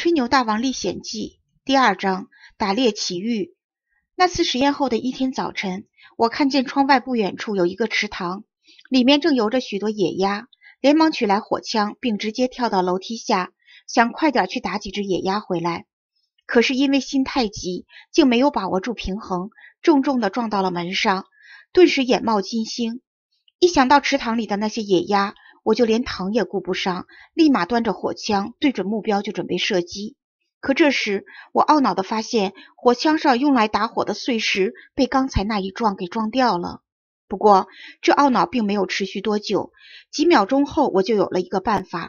《吹牛大王历险记》第二章：打猎奇遇。那次实验后的一天早晨，我看见窗外不远处有一个池塘，里面正游着许多野鸭。连忙取来火枪，并直接跳到楼梯下，想快点去打几只野鸭回来。可是因为心太急，竟没有把握住平衡，重重地撞到了门上，顿时眼冒金星。一想到池塘里的那些野鸭，我就连疼也顾不上，立马端着火枪对准目标就准备射击。可这时，我懊恼地发现火枪上用来打火的碎石被刚才那一撞给撞掉了。不过，这懊恼并没有持续多久，几秒钟后我就有了一个办法。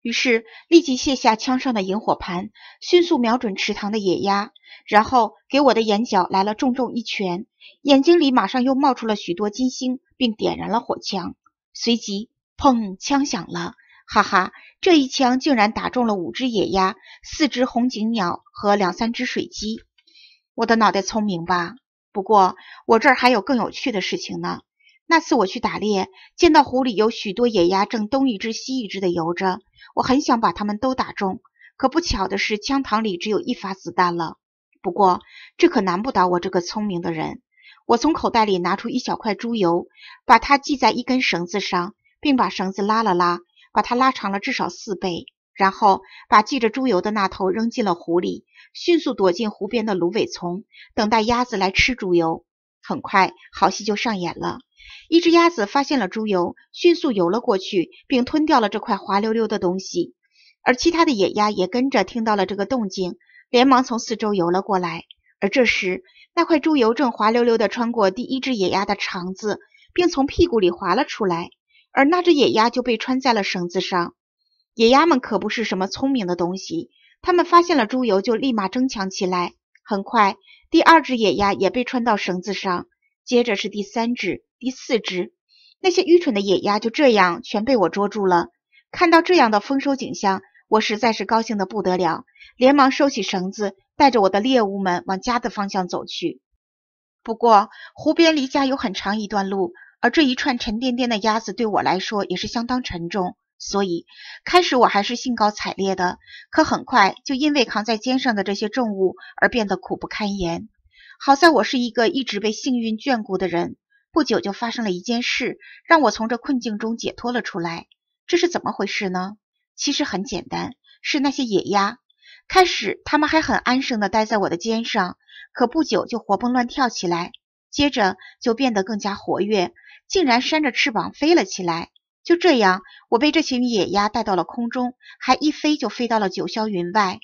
于是，立即卸下枪上的引火盘，迅速瞄准池塘的野鸭，然后给我的眼角来了重重一拳，眼睛里马上又冒出了许多金星，并点燃了火枪。随即。砰！枪响了，哈哈，这一枪竟然打中了五只野鸭、四只红颈鸟和两三只水鸡。我的脑袋聪明吧？不过我这儿还有更有趣的事情呢。那次我去打猎，见到湖里有许多野鸭，正东一只西一只的游着。我很想把它们都打中，可不巧的是，枪膛里只有一发子弹了。不过这可难不倒我这个聪明的人。我从口袋里拿出一小块猪油，把它系在一根绳子上。并把绳子拉了拉，把它拉长了至少四倍，然后把系着猪油的那头扔进了湖里，迅速躲进湖边的芦苇丛，等待鸭子来吃猪油。很快，好戏就上演了：一只鸭子发现了猪油，迅速游了过去，并吞掉了这块滑溜溜的东西。而其他的野鸭也跟着听到了这个动静，连忙从四周游了过来。而这时，那块猪油正滑溜溜地穿过第一只野鸭的肠子，并从屁股里滑了出来。而那只野鸭就被穿在了绳子上。野鸭们可不是什么聪明的东西，它们发现了猪油就立马争抢起来。很快，第二只野鸭也被穿到绳子上，接着是第三只、第四只。那些愚蠢的野鸭就这样全被我捉住了。看到这样的丰收景象，我实在是高兴的不得了，连忙收起绳子，带着我的猎物们往家的方向走去。不过，湖边离家有很长一段路。而这一串沉甸甸的鸭子对我来说也是相当沉重，所以开始我还是兴高采烈的，可很快就因为扛在肩上的这些重物而变得苦不堪言。好在我是一个一直被幸运眷顾的人，不久就发生了一件事，让我从这困境中解脱了出来。这是怎么回事呢？其实很简单，是那些野鸭。开始它们还很安生地待在我的肩上，可不久就活蹦乱跳起来，接着就变得更加活跃。竟然扇着翅膀飞了起来，就这样，我被这群野鸭带到了空中，还一飞就飞到了九霄云外。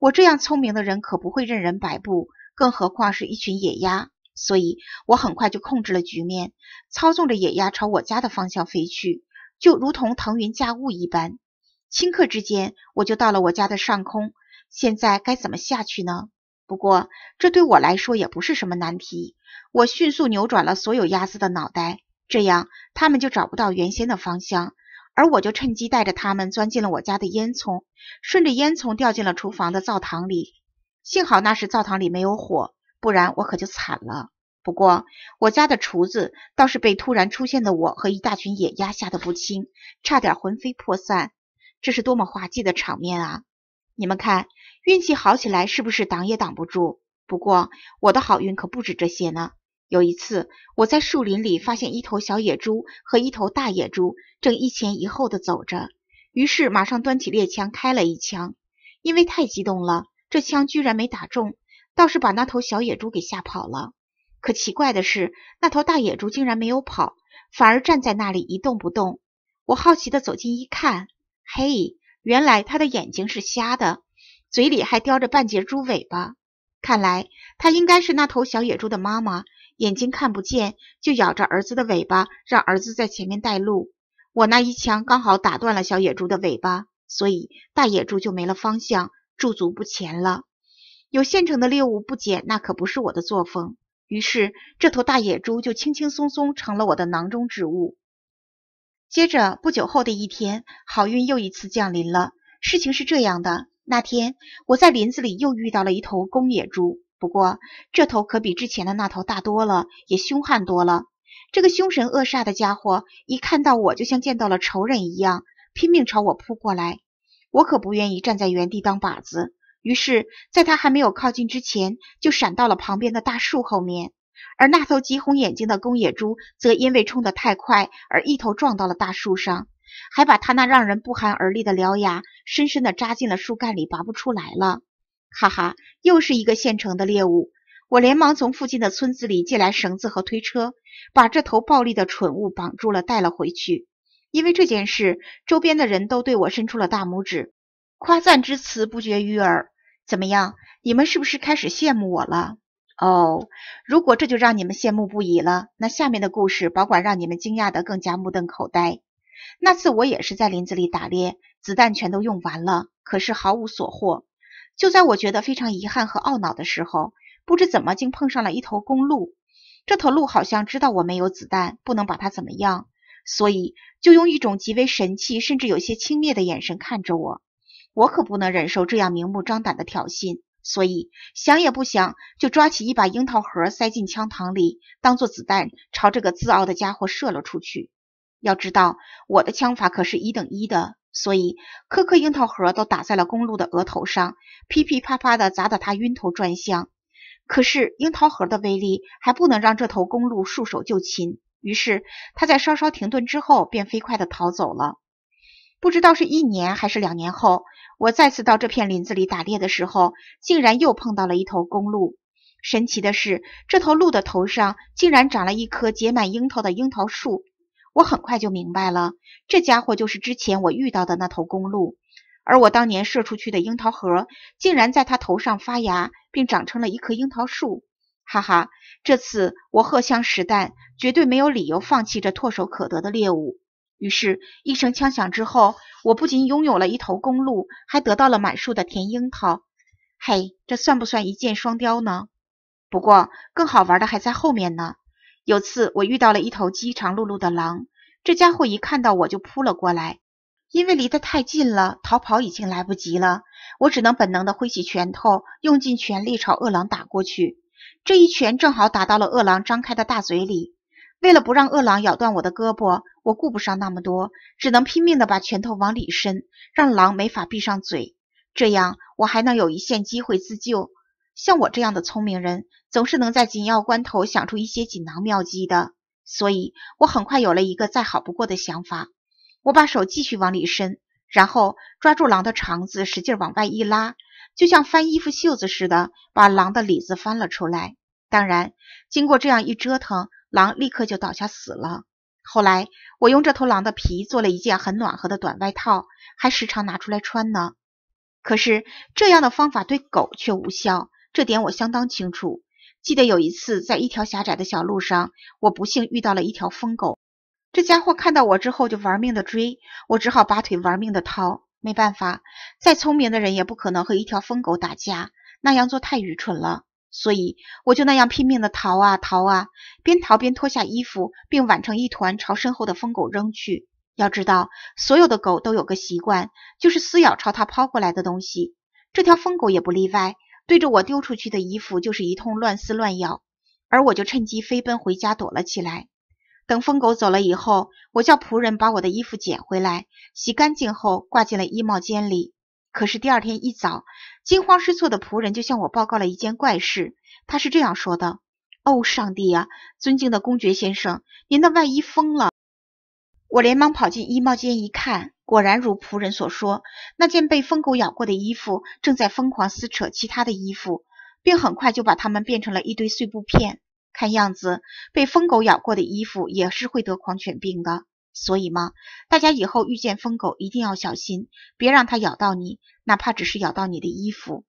我这样聪明的人可不会任人摆布，更何况是一群野鸭。所以，我很快就控制了局面，操纵着野鸭朝我家的方向飞去，就如同腾云驾雾一般。顷刻之间，我就到了我家的上空。现在该怎么下去呢？不过，这对我来说也不是什么难题。我迅速扭转了所有鸭子的脑袋。这样，他们就找不到原先的方向，而我就趁机带着他们钻进了我家的烟囱，顺着烟囱掉进了厨房的灶堂里。幸好那时灶堂里没有火，不然我可就惨了。不过，我家的厨子倒是被突然出现的我和一大群野鸭吓得不轻，差点魂飞魄散。这是多么滑稽的场面啊！你们看，运气好起来是不是挡也挡不住？不过，我的好运可不止这些呢。有一次，我在树林里发现一头小野猪和一头大野猪正一前一后的走着，于是马上端起猎枪开了一枪。因为太激动了，这枪居然没打中，倒是把那头小野猪给吓跑了。可奇怪的是，那头大野猪竟然没有跑，反而站在那里一动不动。我好奇地走近一看，嘿，原来它的眼睛是瞎的，嘴里还叼着半截猪尾巴。看来，它应该是那头小野猪的妈妈，眼睛看不见，就咬着儿子的尾巴，让儿子在前面带路。我那一枪刚好打断了小野猪的尾巴，所以大野猪就没了方向，驻足不前了。有现成的猎物不捡，那可不是我的作风。于是，这头大野猪就轻轻松松成了我的囊中之物。接着，不久后的一天，好运又一次降临了。事情是这样的。那天我在林子里又遇到了一头公野猪，不过这头可比之前的那头大多了，也凶悍多了。这个凶神恶煞的家伙一看到我，就像见到了仇人一样，拼命朝我扑过来。我可不愿意站在原地当靶子，于是在他还没有靠近之前，就闪到了旁边的大树后面。而那头急红眼睛的公野猪则因为冲得太快，而一头撞到了大树上，还把他那让人不寒而栗的獠牙。深深地扎进了树干里，拔不出来了。哈哈，又是一个现成的猎物。我连忙从附近的村子里借来绳子和推车，把这头暴力的蠢物绑住了，带了回去。因为这件事，周边的人都对我伸出了大拇指，夸赞之词不绝于耳。怎么样，你们是不是开始羡慕我了？哦，如果这就让你们羡慕不已了，那下面的故事保管让你们惊讶得更加目瞪口呆。那次我也是在林子里打猎。子弹全都用完了，可是毫无所获。就在我觉得非常遗憾和懊恼的时候，不知怎么竟碰上了一头公鹿。这头鹿好像知道我没有子弹，不能把它怎么样，所以就用一种极为神气，甚至有些轻蔑的眼神看着我。我可不能忍受这样明目张胆的挑衅，所以想也不想就抓起一把樱桃核塞进枪膛里，当做子弹朝这个自傲的家伙射了出去。要知道，我的枪法可是一等一的。所以，颗颗樱桃核都打在了公鹿的额头上，噼噼啪啪的砸得它晕头转向。可是，樱桃核的威力还不能让这头公鹿束手就擒，于是他在稍稍停顿之后，便飞快地逃走了。不知道是一年还是两年后，我再次到这片林子里打猎的时候，竟然又碰到了一头公鹿。神奇的是，这头鹿的头上竟然长了一棵结满樱桃的樱桃树。我很快就明白了，这家伙就是之前我遇到的那头公鹿，而我当年射出去的樱桃核竟然在它头上发芽，并长成了一棵樱桃树。哈哈，这次我荷枪实弹，绝对没有理由放弃这唾手可得的猎物。于是，一声枪响之后，我不仅拥有了一头公鹿，还得到了满树的甜樱桃。嘿，这算不算一箭双雕呢？不过，更好玩的还在后面呢。有次，我遇到了一头饥肠辘辘的狼，这家伙一看到我就扑了过来。因为离得太近了，逃跑已经来不及了，我只能本能的挥起拳头，用尽全力朝恶狼打过去。这一拳正好打到了恶狼张开的大嘴里。为了不让恶狼咬断我的胳膊，我顾不上那么多，只能拼命的把拳头往里伸，让狼没法闭上嘴，这样我还能有一线机会自救。像我这样的聪明人，总是能在紧要关头想出一些锦囊妙计的，所以我很快有了一个再好不过的想法。我把手继续往里伸，然后抓住狼的肠子，使劲往外一拉，就像翻衣服袖子似的，把狼的里子翻了出来。当然，经过这样一折腾，狼立刻就倒下死了。后来，我用这头狼的皮做了一件很暖和的短外套，还时常拿出来穿呢。可是，这样的方法对狗却无效。这点我相当清楚。记得有一次，在一条狭窄的小路上，我不幸遇到了一条疯狗。这家伙看到我之后就玩命的追，我只好拔腿玩命的逃。没办法，再聪明的人也不可能和一条疯狗打架，那样做太愚蠢了。所以我就那样拼命的逃啊逃啊，边逃边脱下衣服，并挽成一团朝身后的疯狗扔去。要知道，所有的狗都有个习惯，就是撕咬朝它抛过来的东西，这条疯狗也不例外。对着我丢出去的衣服就是一通乱撕乱咬，而我就趁机飞奔回家躲了起来。等疯狗走了以后，我叫仆人把我的衣服捡回来，洗干净后挂进了衣帽间里。可是第二天一早，惊慌失措的仆人就向我报告了一件怪事，他是这样说的：“哦，上帝呀，尊敬的公爵先生，您的外衣疯了！”我连忙跑进衣帽间一看。果然如仆人所说，那件被疯狗咬过的衣服正在疯狂撕扯其他的衣服，并很快就把它们变成了一堆碎布片。看样子，被疯狗咬过的衣服也是会得狂犬病的。所以嘛，大家以后遇见疯狗一定要小心，别让它咬到你，哪怕只是咬到你的衣服。